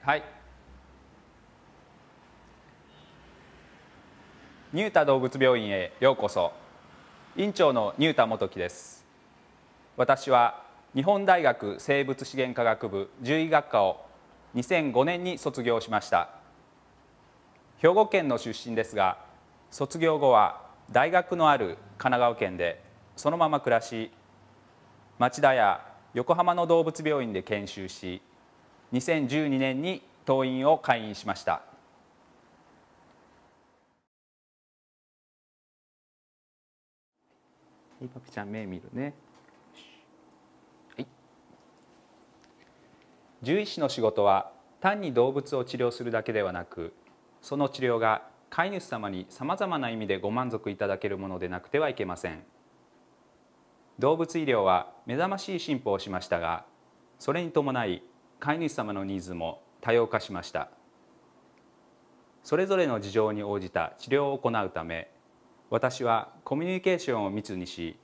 はい。ニュータ動物病院へようこそ。院長のニュータ元樹です。私は日本大学生物資源科学部獣医学科を2005年に卒業しました。兵庫県の出身ですが、卒業後は大学のある神奈川県でそのまま暮らし、町田や横浜の動物病院で研修し2012年に党員を会員しましたパピちゃん目見るね、はい、獣医師の仕事は単に動物を治療するだけではなくその治療が飼い主様にさまざまな意味でご満足いただけるものでなくてはいけません動物医療は目覚ましい進歩をしましたがそれに伴い飼い主様のニーズも多様化しましたそれぞれの事情に応じた治療を行うため私はコミュニケーションを密にし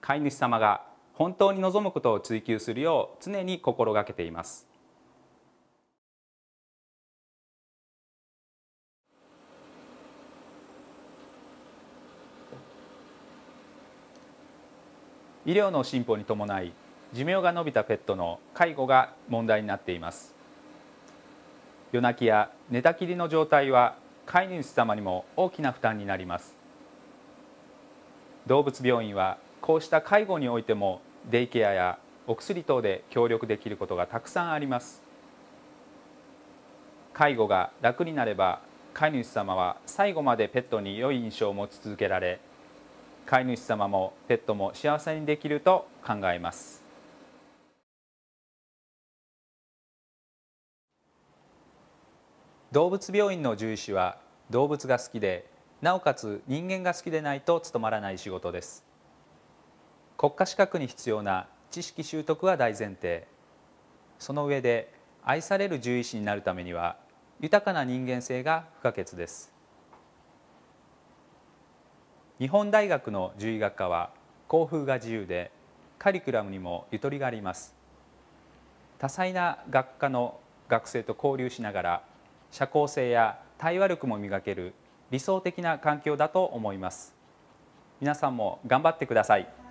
飼い主様が本当に望むことを追求するよう常に心がけています医療の進歩に伴い寿命が延びたペットの介護が問題になっています夜泣きや寝たきりの状態は飼い主様にも大きな負担になります動物病院はこうした介護においてもデイケアやお薬等で協力できることがたくさんあります介護が楽になれば飼い主様は最後までペットに良い印象を持ち続けられ飼い主様もペットも幸せにできると考えます動物病院の獣医師は動物が好きでなおかつ人間が好きでないと務まらない仕事です国家資格に必要な知識習得は大前提その上で愛される獣医師になるためには豊かな人間性が不可欠です日本大学の獣医学科は校風が自由でカリキュラムにもゆとりがあります多彩な学科の学生と交流しながら社交性や対話力も磨ける理想的な環境だと思います皆さんも頑張ってください